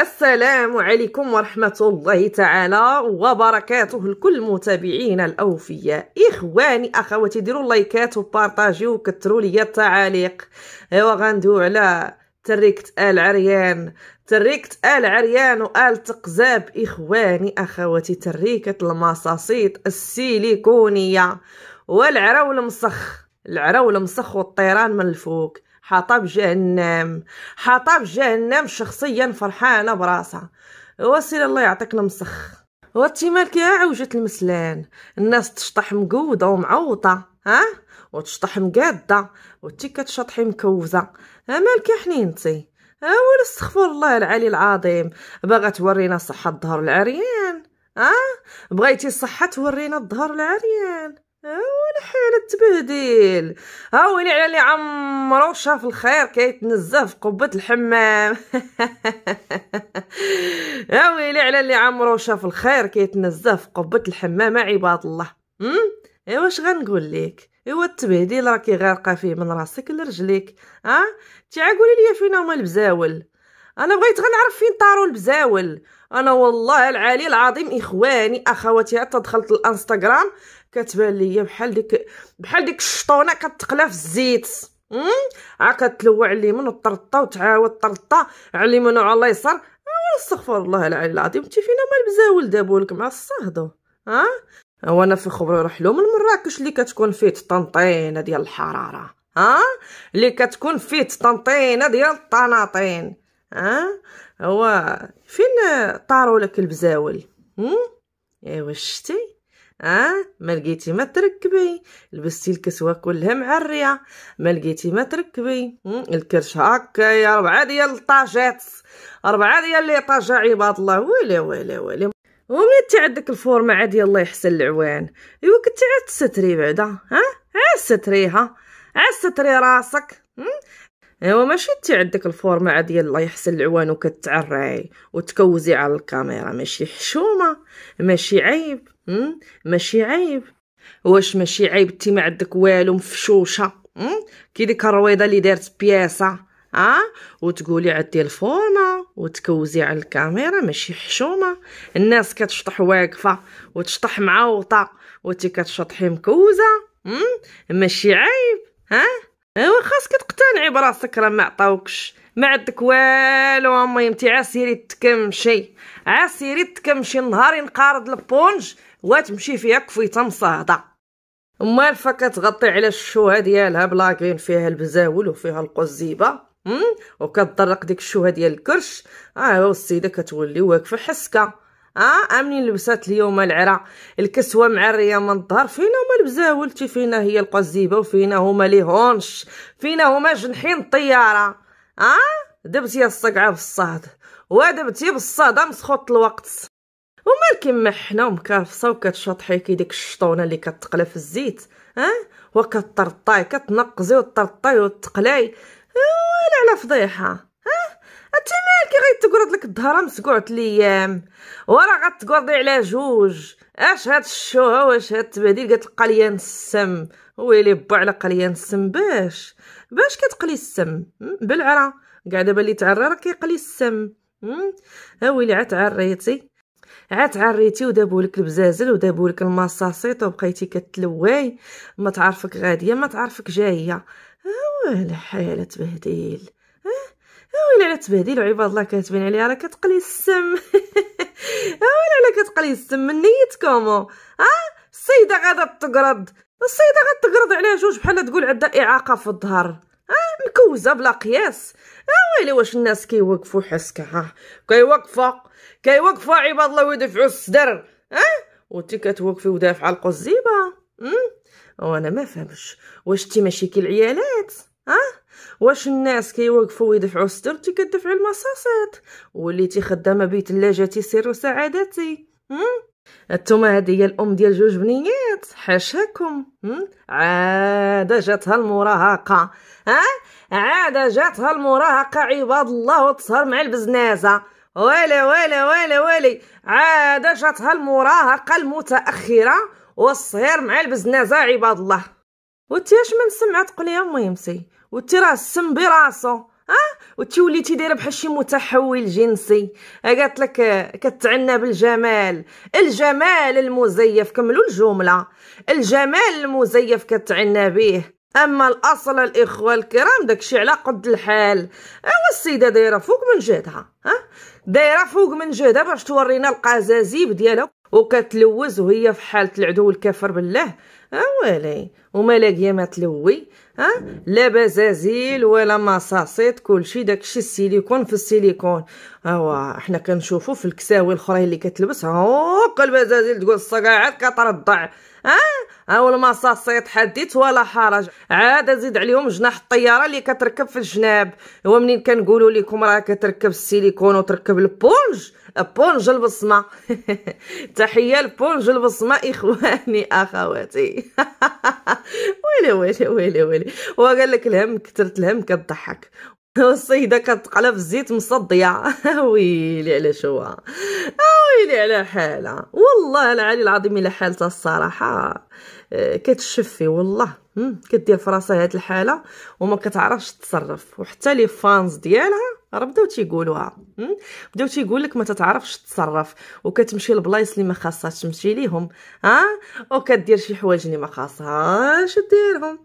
السلام عليكم ورحمة الله تعالى وبركاته لكل متابعينا الأوفياء إخواني أخواتي ديروا لايكات وبارطاجيو وكتروا لي التعاليق إيوا غندو على تريكة آل عريان تريكة آل عريان وآل تقزاب إخواني أخواتي تريكة المصاصيط السيليكونية والعرو المسخ العرا المسخ والطيران من الفوق حاطة بجهنم حاطة بجهنم شخصيا فرحانة براسها وسيل الله يعطيك المسخ وتي مالك يا عوجة المسلان الناس تشطح مقودة ومعوطة ها وتشطح مقادة وتي كتشطحي مكوزة مالك يا حنينتي ولا استغفر الله العلي العظيم باغا تورينا صحة الظهر العريان ها بغيتي الصحة تورينا الظهر العريان ولا حالة التبهديل ها ويلي على اللي عمرو شاف الخير كيتنزه في قبة الحمام ها ويلي على اللي عمرو شاف الخير كيتنزه في قبة الحمام عباد الله امم ايوا اش غنقول لك ايوا التبهديل راكي غارقه فيه من راسك لرجليك ها أه؟ قولي لي فين هما البزاول انا بغيت غنعرف فين طاروا البزاول انا والله العلي العظيم اخواني اخواتي حتى دخلت الانستغرام كتبان ليا بحال ديك بحال ديك الشطونه كتقلى في الزيت أمم؟ ها كتلوع لي من الطرطه وتعاود طرطه على اليمين وعلى اليسار استغفر الله العلي العظيم انت فينا ما البزاول دابولك مع الصهدو ها هو انا في خبري نروح من مراكش اللي كتكون فيه الطنطينه ديال الحراره ها اللي كتكون فيه الطنطينه ديال الطناطين أه؟ هو فين طارولك البزاول ايوا شتي اه ما لقيتي ما تركبي لبستي الكسوه كلها معريه ما لقيتي ما تركبي الكرش يا ربعه ديال الطاجات ربعه ديال لي طاجه عباد الله ويلي ويلي ويلي وملي عندك الفورمه عادي الله يحسن العوان ايوا كنت عاد تستري بعدا ها عاد ستريها عاد ستري راسك ايوا ماشي انت عندك الفورمه ديال الله يحسن العوان وكتعرعي وتكوزي على الكاميرا ماشي حشومه ماشي عيب ماشي عيب واش ماشي عيب انت ما عندك والو مفشوشه كي ديك الرويضه اللي دارت بياسه اه وتقولي عندي الفورمه وتكوزي على الكاميرا ماشي حشومه الناس كتشطح واقفه وتشطح معوطه وتي كتشطحي مكوزه ماشي عيب ها ايوا خاصك تقتنعي براسك راه ما عطاوكش ما عندك والو اميمتي عسيري تكمشي عسيري تكمشي نهار ينقارض البونج وتمشي فيها كفيته مصاهده مالفه كتغطي على الشوهه ديالها بلاكين فيها البزاول وفيها القزيبه وكتطرق ديك الشوهه ديال الكرش اه والسيده كتولي واقفه حسكه اه امني لبسات اليوم العرا الكسوه معريه من الظهر فينا هما البزاول تي فينا هي القزيبه وفينا هما لي هونش فينا هما جنحين الطياره اه دبتي الصقعه بالصهد ودبتي بالصاد مسخوط الوقت ومالك ما حنا ومكرفصه وكتشطحي كي ديك الشطونه اللي كتقلى في الزيت اه وكترطاي كتنقزي وترطاي وتقلاي ولا على فضيحه انت مالك غيتقرض لك الظهره مسقعه ليام وراه غتقرضي على جوج اش هاد الشوهه واش هاد التبهديل قالت قليان السم ويلي با على قليان السم باش باش كتقلي السم بالعرى كاع دابا اللي تعرى راه كيقلي السم ها ويلي عاد تعريتي عاد تعريتي ودابو لك البزازل ودابو لك المصاصيط وبقيتي كتلواي ما تعرفك غاديه ما تعرفك جايه ويلي الحاله تبهديل ويلا على تبهديل وعباد الله كاتبين عليها راه كتقلي السم ويلا على كتقلي السم من نيتكم ها السيده غادا تقرض السيده تقرض عليها جوج بحال تقول عندها اعاقه في الظهر ها مكوزه بلا قياس ها ويلي واش الناس كيوقفوا حسكه ها كيوقفوا كيوقفوا عباد الله ويدفعوا الصدر ها وانت كتوقفي ودافعه القزيبه أمم؟ وانا ما فهمش واش تي ماشي كي العيالات ها واش الناس كيوقفوا يدفعوا تي كتدفعي المصاصات وليتي خدامه بيت لاجتي سيروا سعادتي انتما هذه هي الام ديال جوج بنيات حاشاكم عاد جاتها المراهقه ها عاد جاتها المراهقه عباد الله وتصهر مع البزنازه ويلي ويلي ويلي ويلي عاد جاتها المراهقه المتاخره والصهير مع البزنازه عباد الله وانت من سمعت قولي يا ميمسي وتي راه السم براسو ها وتي وليتي دايره بحال شي متحول جنسي قالت لك كتعنى بالجمال الجمال المزيف كملوا الجمله الجمال المزيف كتعنى به اما الاصل الاخوه الكرام داكشي على قد الحال ايوا السيده دايره فوق من جهدها ها دايره فوق من جهدها باش تورينا القزازيب ديالها وكتلوز وهي في حالة العدو الكافر بالله اولي آه، وما لاقيه ما تلوي ها آه، لا بزازيل ولا مصاصيط كلشي داكشي السيليكون في السيليكون اوا حنا كنشوفو في الكساوي الاخرين اللي كتلبس هاك البزازيل تقول الصقاعات كترضع ها ما المصاصيط حديث ولا حرج عاد زيد عليهم جناح الطياره اللي كتركب في الجناب هو منين كنقولوا لكم راه كتركب السيليكون وتركب البونج البونج البصمه تحيه البونج البصمه اخواني اخواتي ويلي ويلي ويلي ويلي وقال لك الهم كثرت الهم كتضحك والسيده كتقلى في الزيت مصديه ويلي على شوها ويلي على حالة والله العلي العظيم الا حالتها الصراحه آه، كتشفي والله كدير في راسها هاد الحاله وما كتعرفش تتصرف وحتى لي فانز ديالها راه بداو تيقولوها بداو تيقول لك ما تتعرفش تتصرف وكتمشي لبلايص اللي ما خاصهاش تمشي ليهم ها وكدير شي حوايج اللي ما خاصهاش ديرهم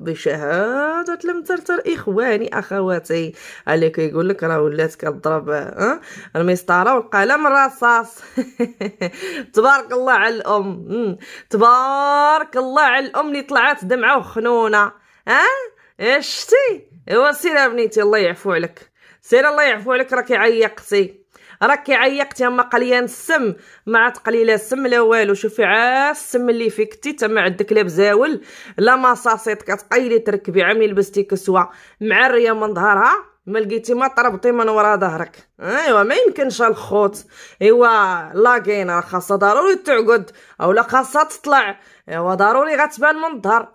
بشهادة المترتر إخواني أخواتي اللي كيقول لك راه ولات كضرب المسطرة والقلم الرصاص تبارك الله على الأم تبارك الله على الأم اللي طلعت دمعة وخنونة ها أه؟ ايوا إوا سير بنيتي الله يعفو عليك سير الله يعفو عليك راكي عيقتي راكي عيقتي اما قليان السم ما عاد قليله السم لا والو شوفي عا السم اللي فيك تي تما عندك لا بزاول لا مصاصيط كتقيلي تركبي عامي لبستي كسوه معريه من ظهرها ما لقيتي ما طربتي من ورا ظهرك ايوا ما يمكنش الخوت ايوا راه خاصها ضروري تعقد اولا خاصها تطلع ايوا ضروري غتبان من الظهر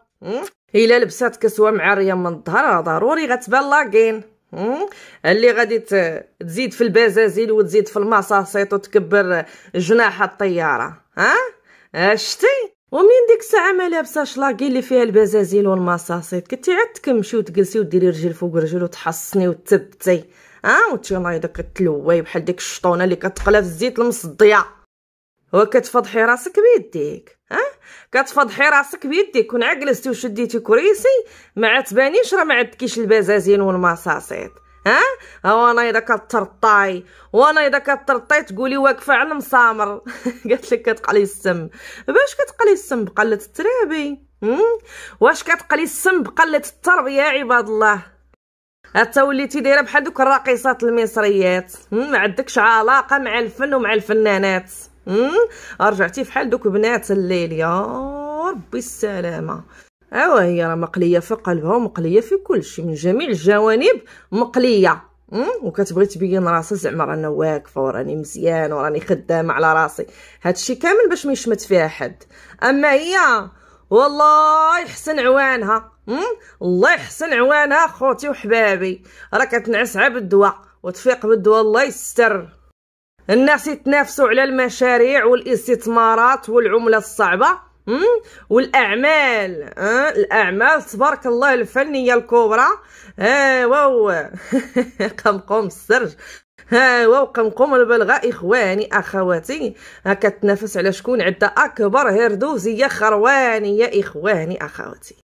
إيه، الا لبسات كسوه معريه من الظهر ضروري غتبان لاكين اللي غادي تزيد في البازازيل وتزيد في المصاصيط وتكبر جناح الطياره ها أه؟ شتي ومنين ديك الساعه ما لابسه شلاكي اللي فيها البازازيل والمصاصيط كنتي عاد تكمشي وتجلسي وديري رجل فوق رجل وتحصني وتثبتي ها أه؟ وتشناي داك التلوي بحال ديك الشطونه اللي كتقلى في الزيت المصديه وكتفضحي راسك بيديك ها أه؟ كتفضحي راسك بيديك كون عجلستي وشديتي كريسي ما عتبانيش راه ما عندكيش البزازين والمصاصيط ها ها وانا اذا كترطاي وانا اذا كترطاي تقولي واقفه على المسامر قالت لك كتقلي السم باش كتقلي السم بقله الترابي واش كتقلي السم بقله التربيه يا عباد الله حتى وليتي دايره بحال دوك الراقصات المصريات ما عندكش علاقه مع الفن ومع الفنانات امم رجعتي فحال دوك بنات الليل يا ربي السلامه اوا هي راه مقليه في قلبها ومقليه في كلشي من جميع الجوانب مقليه وكتبغي تبين راسها زعما رانا واقفه وراني مزيان وراني خدامه على راسي هادشي كامل باش ما يشمت فيها حد اما هي والله يحسن عوانها الله يحسن عوانها خوتي وحبابي راه كتنعس عا بالدواء وتفيق بالدواء الله يستر الناس يتنافسوا على المشاريع والاستثمارات والعمله الصعبه والاعمال آه الاعمال تبارك الله الفنيه الكبرى آه واو قمقم السرج ها واو قمقم البلغاء اخواني اخواتي ها كتنافس على شكون عندها اكبر هردوزيه خروانيه اخواني اخواتي